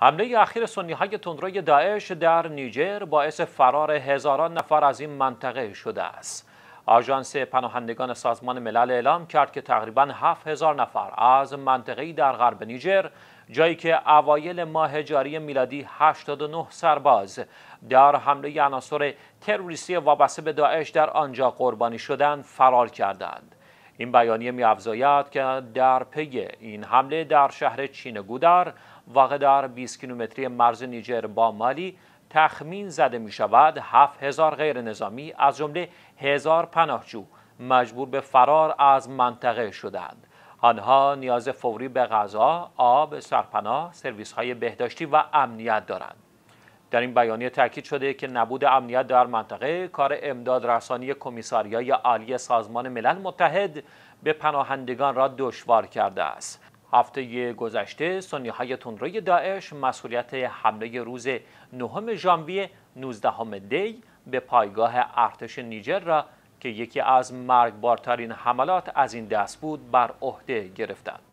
حمله اخیر سنی های تندروی داعش در نیجر باعث فرار هزاران نفر از این منطقه شده است. آژانس پناهندگان سازمان ملل اعلام کرد که تقریبا 7000 نفر از منطقه‌ای در غرب نیجر جایی که اوایل ماه جاری میلادی 89 سرباز در حمله عناصر تروریستی وابسته به داعش در آنجا قربانی شدند فرار کردند. این بیانیه می که در پی این حمله در شهر چینگودر واقع در 20 کیلومتری مرز نیجر با مالی تخمین زده می شود 7000 غیر نظامی از جمله 1000 پناهجو مجبور به فرار از منطقه شدند. آنها نیاز فوری به غذا، آب، سرپناه، سرویس های بهداشتی و امنیت دارند. در این بیانیه تاکید شده که نبود امنیت در منطقه کار امداد رسانی کمیساریای عالی سازمان ملل متحد به پناهندگان را دشوار کرده است هفته گذشته سنی های تندروی داعش مسئولیت حمله روز نهم ژانویه 19 دی به پایگاه ارتش نیجر را که یکی از مرگبارترین حملات از این دست بود بر عهده گرفتند